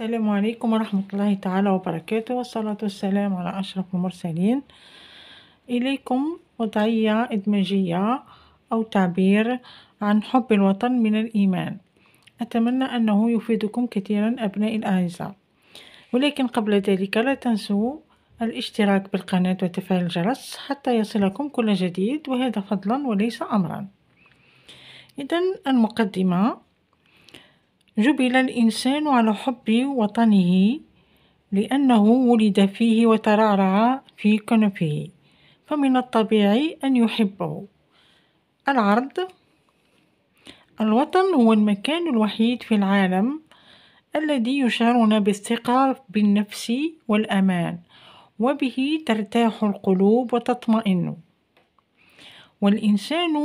السلام عليكم ورحمة الله تعالى وبركاته والصلاة والسلام على أشرف المرسلين إليكم وضعية إدماجية أو تعبير عن حب الوطن من الإيمان أتمنى أنه يفيدكم كثيرا أبنائي الأعزاء ولكن قبل ذلك لا تنسوا الاشتراك بالقناة وتفعيل الجرس حتى يصلكم كل جديد وهذا فضلا وليس أمرا إذا المقدمة جُبِلَ الإنسان على حب وطنه لأنه ولد فيه وترعرع في كنفه، فمن الطبيعي أن يحبه. العرض: الوطن هو المكان الوحيد في العالم الذي يشعرنا بالثقة بالنفس والأمان، وبه ترتاح القلوب وتطمئن. والإنسان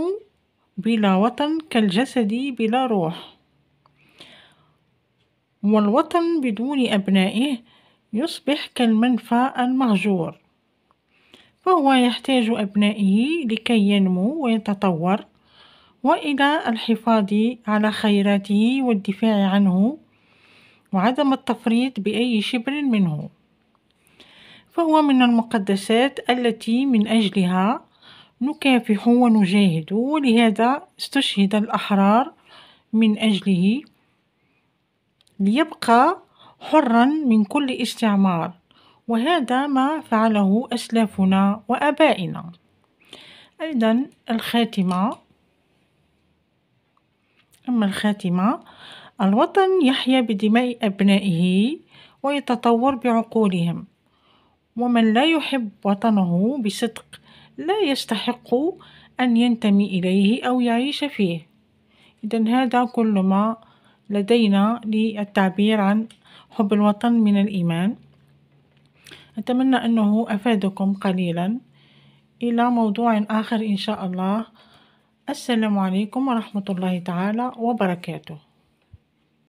بلا وطن كالجسد بلا روح. والوطن بدون أبنائه يصبح كالمنفى المهجور فهو يحتاج أبنائه لكي ينمو ويتطور وإلى الحفاظ على خيراته والدفاع عنه وعدم التفريط بأي شبر منه فهو من المقدسات التي من أجلها نكافح ونجاهد ولهذا استشهد الأحرار من أجله ليبقى حرًا من كل استعمار، وهذا ما فعله أسلافنا وآبائنا، أيضا الخاتمة، أما الخاتمة الوطن يحيا بدماء أبنائه ويتطور بعقولهم، ومن لا يحب وطنه بصدق لا يستحق أن ينتمي إليه أو يعيش فيه، إذا هذا كل ما لدينا للتعبير عن حب الوطن من الإيمان أتمنى أنه أفادكم قليلا إلى موضوع آخر إن شاء الله السلام عليكم ورحمة الله تعالى وبركاته